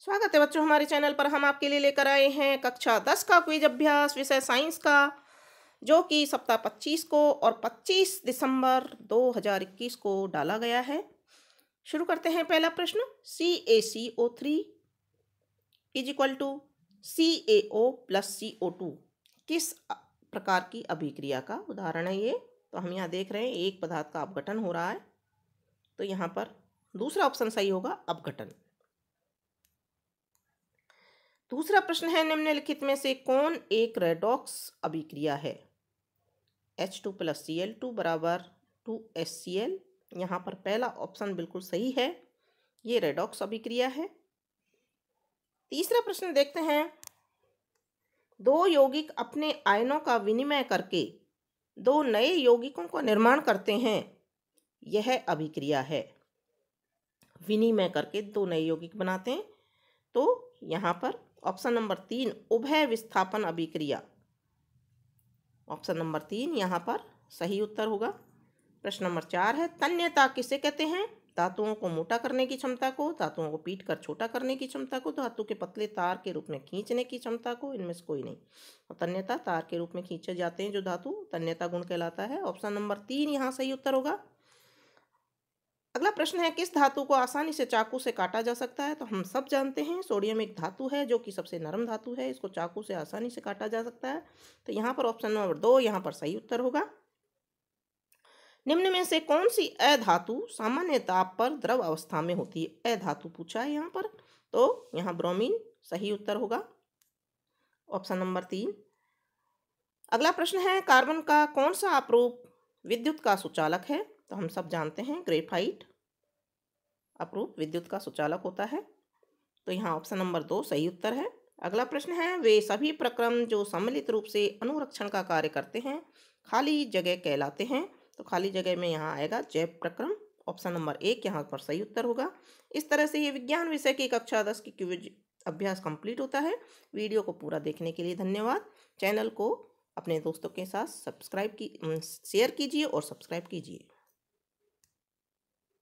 स्वागत है बच्चों हमारे चैनल पर हम आपके लिए लेकर आए हैं कक्षा दस का क्विज अभ्यास विषय साइंस का जो कि सप्ताह पच्चीस को और पच्चीस दिसंबर दो हजार इक्कीस को डाला गया है शुरू करते हैं पहला प्रश्न C A C O three is equal to C A O plus C O two किस प्रकार की अभिक्रिया का उदाहरण है ये तो हम यहाँ देख रहे हैं एक पदार्थ का अपघटन हो रहा है तो यहाँ पर दूसरा ऑप्शन सही होगा अपघटन दूसरा प्रश्न है निम्नलिखित में से कौन एक रेडॉक्स अभिक्रिया है H two plus C L two बराबर टू एस सी एल यहाँ पर पहला ऑप्शन बिल्कुल सही है ये रेडॉक्स अभिक्रिया है तीसरा प्रश्न देखते हैं दो यौगिक अपने आयनों का विनिमय करके दो नए यौगिकों का निर्माण करते हैं यह अभिक्रिया है विनिमय करके दो नए यौगिक बनाते हैं तो यहाँ पर ऑप्शन नंबर तीन उभय विस्थापन अभिक्रिया ऑप्शन नंबर तीन यहाँ पर सही उत्तर होगा प्रश्न नंबर चार है तन्यता किसे कहते हैं धातुओं को मोटा करने की क्षमता को धातुओं को पीट कर छोटा करने की क्षमता को धातु के पतले तार के रूप में खींचने की क्षमता को इनमें से कोई नहीं और तो तन्यता तार के रूप में खींचे जाते हैं जो धातु तन्यता गुण कहलाता है ऑप्शन नंबर तीन यहाँ सही उत्तर होगा अगला प्रश्न है किस धातु को आसानी से चाकू से काटा जा सकता है तो हम सब जानते हैं सोडियम एक धातु है जो कि सबसे नरम धातु है इसको चाकू से आसानी से काटा जा सकता है तो यहाँ पर ऑप्शन नंबर दो यहाँ पर सही उत्तर होगा निम्न में से कौन सी अधातु सामान्य ताप पर द्रव अवस्था में होती है अधातु पूछा है यहाँ पर तो यहाँ ब्रोमीन सही उत्तर होगा ऑप्शन नंबर तीन अगला प्रश्न है कार्बन का कौन सा अपरूप विद्युत का सुचालक है तो हम सब जानते हैं ग्रेफाइट अप्रूप विद्युत का सुचालक होता है तो यहाँ ऑप्शन नंबर दो सही उत्तर है अगला प्रश्न है वे सभी प्रक्रम जो सम्मिलित रूप से अनुरक्षण का कार्य करते हैं खाली जगह कहलाते हैं तो खाली जगह में यहाँ आएगा जैव प्रक्रम ऑप्शन नंबर एक यहाँ पर सही उत्तर होगा इस तरह से ये विज्ञान विषय की कक्षा दस की क्यूज अभ्यास कंप्लीट होता है वीडियो को पूरा देखने के लिए धन्यवाद चैनल को अपने दोस्तों के साथ सब्सक्राइब की शेयर कीजिए और सब्सक्राइब कीजिए